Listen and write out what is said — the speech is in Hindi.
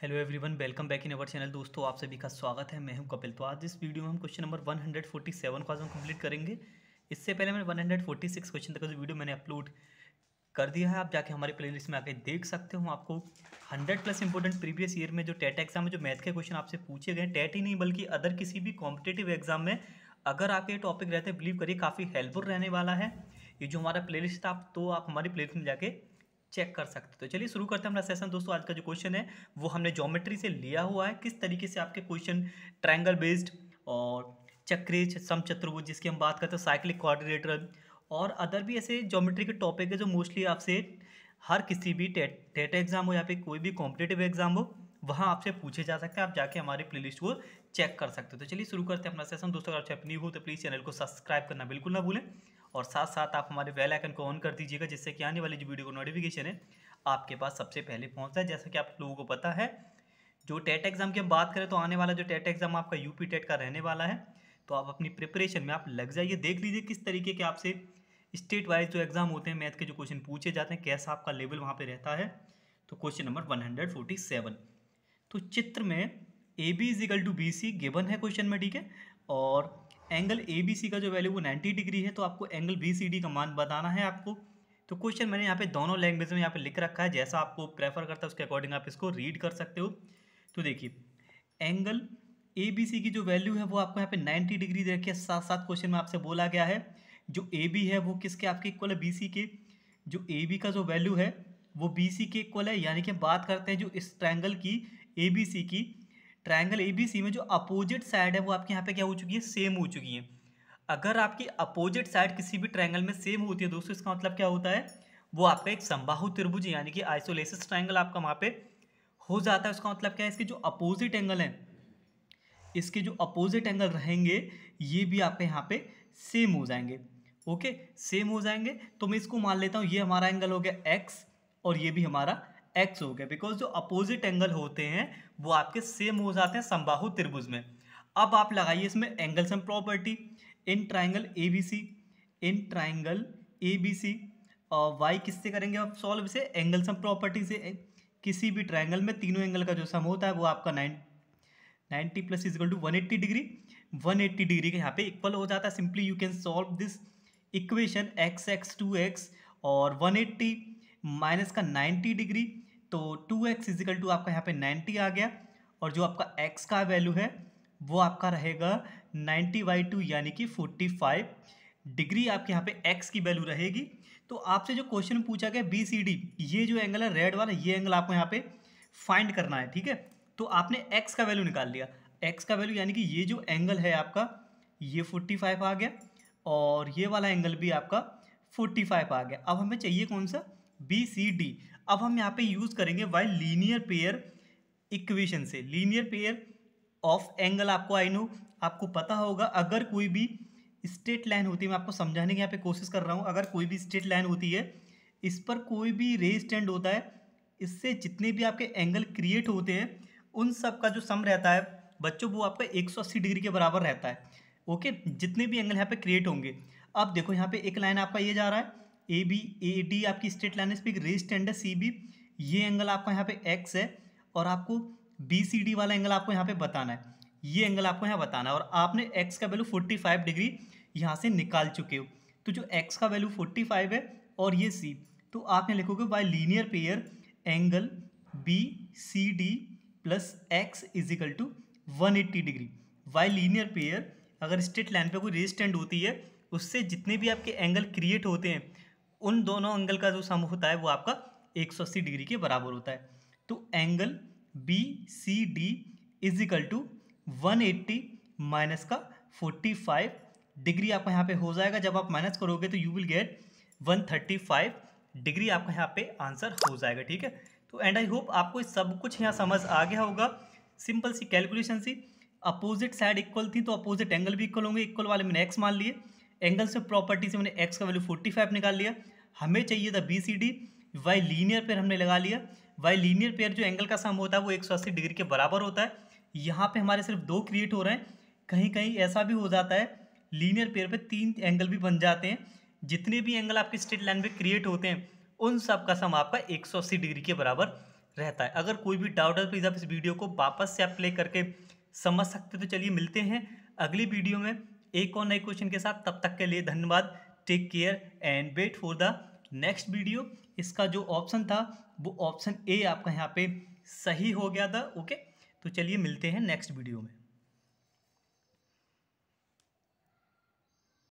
hello everyone welcome back in our channel दोस्तों आप सभी का स्वागत है मैं हूं कपिल तो आज इस वीडियो में हम क्वेश्चन नंबर 147 को आज हम कंप्लीट करेंगे इससे पहले मैंने 146 क्वेश्चन तक का जो वीडियो मैंने अपलोड कर दिया है आप जाके हमारे प्लेलिस्ट में आके देख सकते हो आपको 100 प्लस इंपॉर्टेंट प्रीवियस ईयर में जो टेट एग्जाम में जो मैथ के क्वेश्चन आपसे पूछे गए टेट ही नहीं बल्कि अदर किसी भी कॉम्पिटेटिव एग्जाम में अगर आपके ये टॉपिक रहते बिलीव करिए काफ़ी हेल्पफुल रहने वाला है ये जो हमारा प्लेलिस्ट था आप तो आप हमारी प्लेलिस्ट में जाके चेक कर सकते तो चलिए शुरू करते हैं हमारा सेशन दोस्तों आज का जो क्वेश्चन है वो हमने जोमेट्री से लिया हुआ है किस तरीके से आपके क्वेश्चन ट्रायंगल बेस्ड और चक्रीज समचतुर्भुज जिसकी हम बात करते हैं साइक्लिक कोऑर्डिनेटर और अदर भी ऐसे जोमेट्री के टॉपिक है जो मोस्टली आपसे हर किसी भी टेट एग्ज़ाम हो या फिर कोई भी कॉम्पिटेटिव एग्ज़ाम हो वहाँ आपसे पूछे जा सकते हैं आप जाके प्ले लिस्ट को चेक कर सकते हो तो चलिए शुरू करते हैं अपना सेशन दोस्तों अगर आप चेक नहीं हो तो प्लीज़ चैनल को सब्सक्राइब करना बिल्कुल ना भूलें और साथ साथ आप हमारे बेल आइकन को ऑन कर दीजिएगा जिससे कि आने वाली जो वीडियो को नोटिफिकेशन है आपके पास सबसे पहले पहुँचता है जैसा कि आप लोगों को पता है जो टेट एग्ज़ाम की हम बात करें तो आने वाला जो टेट एग्ज़ाम आपका यूपी टेट का रहने वाला है तो आप अपनी प्रिपरेशन में आप लग जाइए देख लीजिए किस तरीके के आपसे स्टेट वाइज जो एग्ज़ाम होते हैं मैथ के जो क्वेश्चन पूछे जाते हैं कैसा आपका लेवल वहाँ पे रहता है तो क्वेश्चन नंबर सेवन तो चित्र में A B is equal to B C given है क्वेश्चन में ठीक है और एंगल ए बी सी का जो वैल्यू वो 90 डिग्री है तो आपको एंगल बी सी डी का मान बताना है आपको तो क्वेश्चन मैंने यहाँ पे दोनों लैंग्वेज में यहाँ पे लिख रखा है जैसा आपको प्रेफर करता है उसके अकॉर्डिंग आप इसको रीड कर सकते हो तो देखिए एंगल ए बी सी की जो वैल्यू है वो आपको यहाँ पे 90 डिग्री दे रखी है साथ साथ क्वेश्चन में आपसे बोला गया है जो ए बी है वो किसके आपके इक्वल है बी सी के जो ए बी का जो वैल्यू है वो बी सी के इक्वल है यानी कि बात करते हैं जो इस ट्रैंगल की ए बी सी की ए बी सी में जो अपोजिट साइड है वो आपके यहाँ पे क्या हो चुकी है सेम हो चुकी है अगर आपकी अपोजिट साइड किसी भी ट्राइंगल में सेम होती है दोस्तों इसका मतलब क्या होता है वो आपका एक संबाहु त्रिभुज यानी कि आइसोलेसिस ट्राइंगल आपका वहाँ पे हो जाता है उसका मतलब क्या है इसके जो अपोजिट एंगल हैं इसके जो अपोजिट एंगल रहेंगे ये भी आपके यहाँ पे सेम हो जाएंगे ओके सेम हो जाएंगे तो मैं इसको मान लेता हूँ ये हमारा एंगल हो गया एक्स और ये भी हमारा एक्स हो गया बिकॉज जो अपोजिट एंगल होते हैं वो आपके सेम हो जाते हैं संबाहु त्रिभुज में अब आप लगाइए इसमें angle sum property in triangle A B C in triangle A B C और वाई किससे करेंगे आप सॉल्व इसे एंगल सम प्रॉपर्टी से किसी भी ट्राइंगल में तीनों एंगल का जो सम होता है वो आपका nine ninety plus is equal to one eighty degree one eighty degree के यहाँ पे इक्वल हो जाता है simply you can solve this equation x x two x और वन एट्टी माइनस का नाइन्टी डिग्री तो टू एक्स इजिकल टू आपका यहाँ पे नाइन्टी आ गया और जो आपका एक्स का वैल्यू है वो आपका रहेगा नाइन्टी बाई टू यानी कि फोर्टी फाइव डिग्री आपके यहाँ पे एक्स की वैल्यू रहेगी तो आपसे जो क्वेश्चन पूछा गया बी सी डी ये जो एंगल है रेड वाला ये एंगल आपको यहाँ पे फाइंड करना है ठीक है तो आपने एक्स का वैल्यू निकाल लिया एक्स का वैल्यू यानी कि ये जो एंगल है आपका ये फोर्टी फाइव आ गया और ये वाला एंगल भी आपका फोर्टी फाइव आ गया अब हमें चाहिए कौन सा बी सी डी अब हम यहाँ पे यूज़ करेंगे वाई लीनियर पेयर इक्वेशन से लीनियर पेयर ऑफ एंगल आपको आई नो आपको पता होगा अगर कोई भी स्ट्रेट लाइन होती है मैं आपको समझाने की यहाँ पे कोशिश कर रहा हूँ अगर कोई भी स्ट्रेट लाइन होती है इस पर कोई भी रे स्टैंड होता है इससे जितने भी आपके एंगल क्रिएट होते हैं उन सब का जो सम रहता है बच्चों वो आपका 180 डिग्री के बराबर रहता है ओके जितने भी एंगल यहाँ पे क्रिएट होंगे अब देखो यहाँ पे एक लाइन आपका ये जा रहा है ए बी ए डी आपकी स्ट्रेट लाइन है इस पर स्टैंड है सी बी ये एंगल आपका यहाँ पे एक्स है और आपको बी सी डी वाला एंगल आपको यहाँ पे बताना है ये एंगल आपको यहाँ बताना है और आपने एक्स का वैल्यू फोर्टी फाइव डिग्री यहाँ से निकाल चुके हो तो जो एक्स का वैल्यू फोर्टी फाइव है और ये सी तो आप यहाँ लिखोगे by linear pair angle B C D plus x is equal to one eighty degree by linear pair अगर स्ट्रेट लाइन पर कोई स्टैंड होती है उससे जितने भी आपके एंगल क्रिएट होते हैं उन दोनों एंगल का जो सम होता है वो आपका 180 डिग्री के बराबर होता है तो angle B C D is equal to one minus का 45 डिग्री आपका यहाँ पे हो जाएगा जब आप माइनस करोगे तो यू विल गेट 135 डिग्री आपका यहाँ पे आंसर हो जाएगा ठीक है तो एंड आई होप आपको सब कुछ यहाँ समझ आ गया होगा सिंपल सी कैलकुलेशन सी अपोजिट साइड इक्वल थी तो अपोजिट एंगल भी इक्वल होंगे इक्वल वाले मैंने एक्स मान लिए एंगल्स ऑफ प्रॉपर्टी से मैंने एक्स का वैल्यू फोर्टी फाइव निकाल लिया हमें चाहिए था B C D by linear pair हमने लगा लिया वाई लीनियर पेयर जो एंगल का सम होता है वो एक सौ अस्सी डिग्री के बराबर होता है यहाँ पे हमारे सिर्फ दो क्रिएट हो रहे हैं कहीं कहीं ऐसा भी हो जाता है लीनियर पेयर पर तीन एंगल भी बन जाते हैं जितने भी एंगल आपके स्ट्रेट लाइन पर क्रिएट होते हैं उन सब का सम आपका अस्सी डिग्री के बराबर रहता है अगर कोई भी डाउट है तो प्लीज़ आप इस वीडियो को वापस से आप प्ले करके समझ सकते तो चलिए मिलते हैं अगली वीडियो में एक और नए क्वेश्चन के साथ तब तक के लिए धन्यवाद take care and wait for the next video इसका जो ऑप्शन था वो ऑप्शन ए आपका यहाँ पे सही हो गया था ओके तो चलिए मिलते हैं नेक्स्ट वीडियो में